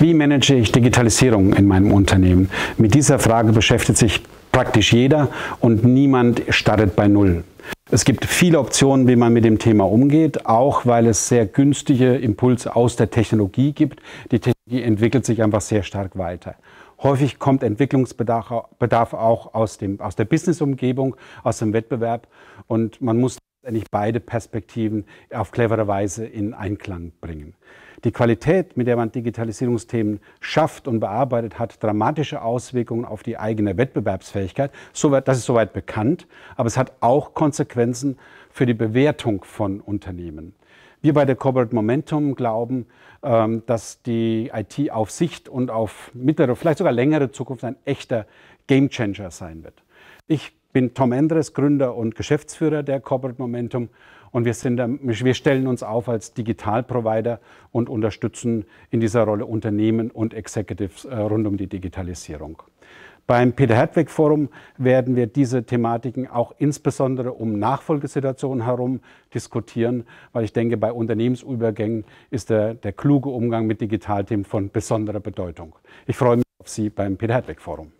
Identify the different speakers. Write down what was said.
Speaker 1: Wie manage ich Digitalisierung in meinem Unternehmen? Mit dieser Frage beschäftigt sich praktisch jeder und niemand startet bei Null. Es gibt viele Optionen, wie man mit dem Thema umgeht, auch weil es sehr günstige Impulse aus der Technologie gibt. Die Technologie entwickelt sich einfach sehr stark weiter. Häufig kommt Entwicklungsbedarf auch aus, dem, aus der Businessumgebung, aus dem Wettbewerb und man muss eigentlich beide Perspektiven auf clevere Weise in Einklang bringen. Die Qualität, mit der man Digitalisierungsthemen schafft und bearbeitet, hat dramatische Auswirkungen auf die eigene Wettbewerbsfähigkeit. Das ist soweit bekannt, aber es hat auch Konsequenzen für die Bewertung von Unternehmen. Wir bei der Corporate Momentum glauben, ähm, dass die IT auf Sicht und auf mittlere, vielleicht sogar längere Zukunft ein echter Gamechanger sein wird. Ich bin Tom Endres, Gründer und Geschäftsführer der Corporate Momentum und wir, sind, ähm, wir stellen uns auf als Digitalprovider und unterstützen in dieser Rolle Unternehmen und Executives äh, rund um die Digitalisierung. Beim Peter Hertwig Forum werden wir diese Thematiken auch insbesondere um Nachfolgesituationen herum diskutieren, weil ich denke, bei Unternehmensübergängen ist der, der kluge Umgang mit Digitalthemen von besonderer Bedeutung. Ich freue mich auf Sie beim Peter Hertwig Forum.